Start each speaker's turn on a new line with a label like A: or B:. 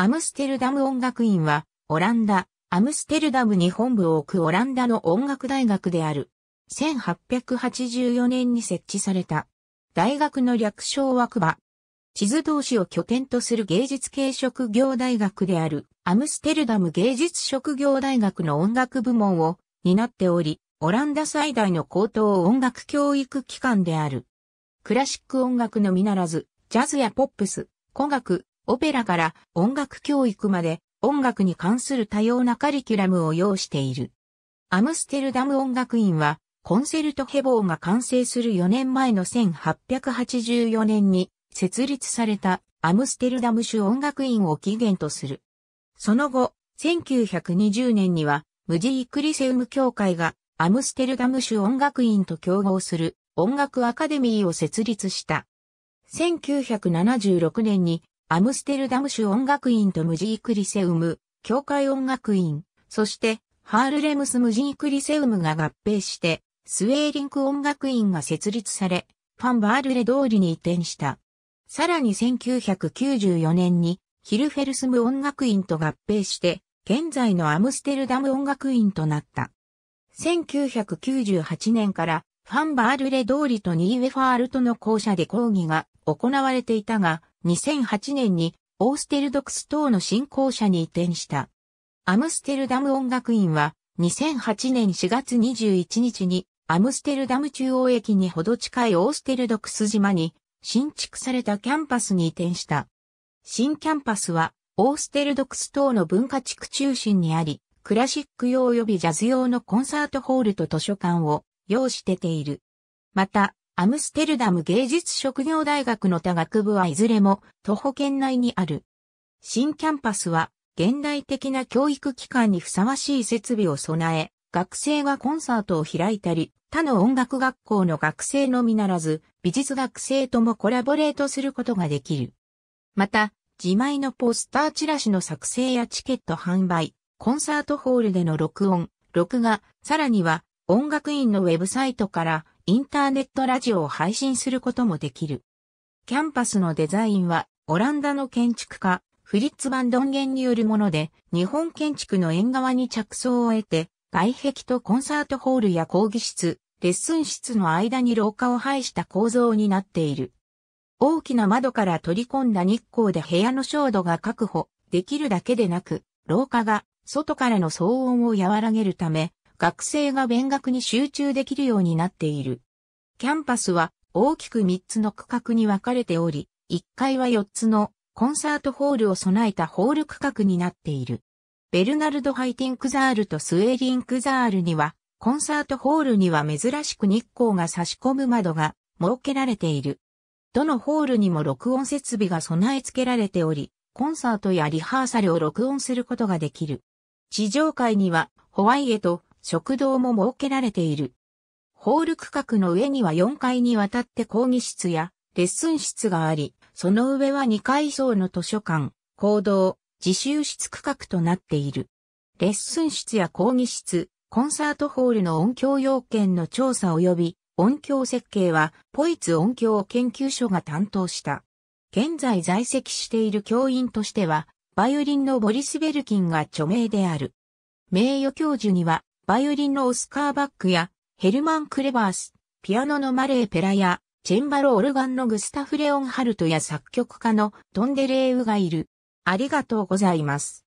A: アムステルダム音楽院は、オランダ、アムステルダムに本部を置くオランダの音楽大学である。1884年に設置された。大学の略称はクバ。地図同士を拠点とする芸術系職業大学であるアムステルダム芸術職業大学の音楽部門を担っており、オランダ最大の高等音楽教育機関である。クラシック音楽のみならず、ジャズやポップス、古楽、オペラから音楽教育まで音楽に関する多様なカリキュラムを要している。アムステルダム音楽院はコンセルトヘボーが完成する4年前の1884年に設立されたアムステルダム州音楽院を起源とする。その後、1920年にはムジークリセウム協会がアムステルダム州音楽院と競合する音楽アカデミーを設立した。1976年にアムステルダム州音楽院とムジークリセウム、教会音楽院、そしてハールレムスムジークリセウムが合併して、スウェーリンク音楽院が設立され、ファンバールレ通りに移転した。さらに1994年にヒルフェルスム音楽院と合併して、現在のアムステルダム音楽院となった。1998年からファンバールレ通りとニーウェファールとの校舎で講義が行われていたが、2008年にオーステルドクス等の信仰者に移転した。アムステルダム音楽院は2008年4月21日にアムステルダム中央駅にほど近いオーステルドクス島に新築されたキャンパスに移転した。新キャンパスはオーステルドクス等の文化地区中心にあり、クラシック用及びジャズ用のコンサートホールと図書館を意してている。また、アムステルダム芸術職業大学の他学部はいずれも徒歩圏内にある。新キャンパスは現代的な教育機関にふさわしい設備を備え、学生がコンサートを開いたり、他の音楽学校の学生のみならず、美術学生ともコラボレートすることができる。また、自前のポスターチラシの作成やチケット販売、コンサートホールでの録音、録画、さらには音楽院のウェブサイトからインターネットラジオを配信することもできる。キャンパスのデザインは、オランダの建築家、フリッツ・バンドンゲンによるもので、日本建築の縁側に着想を得て、外壁とコンサートホールや講義室、レッスン室の間に廊下を配した構造になっている。大きな窓から取り込んだ日光で部屋の照度が確保できるだけでなく、廊下が外からの騒音を和らげるため、学生が勉学に集中できるようになっている。キャンパスは大きく3つの区画に分かれており、1階は4つのコンサートホールを備えたホール区画になっている。ベルナルド・ハイティンクザールとスウェーリンクザールには、コンサートホールには珍しく日光が差し込む窓が設けられている。どのホールにも録音設備が備え付けられており、コンサートやリハーサルを録音することができる。地上階にはホワイエと食堂も設けられている。ホール区画の上には4階にわたって講義室やレッスン室があり、その上は2階層の図書館、行動、自習室区画となっている。レッスン室や講義室、コンサートホールの音響要件の調査及び音響設計はポイツ音響研究所が担当した。現在在籍している教員としては、バイオリンのボリス・ベルキンが著名である。名誉教授には、バイオリンのオスカー・バックや、ヘルマン・クレバース、ピアノのマレー・ペラや、チェンバロ・オルガンのグスタフ・レオンハルトや作曲家のトンデレーウがいる。ありがとうございます。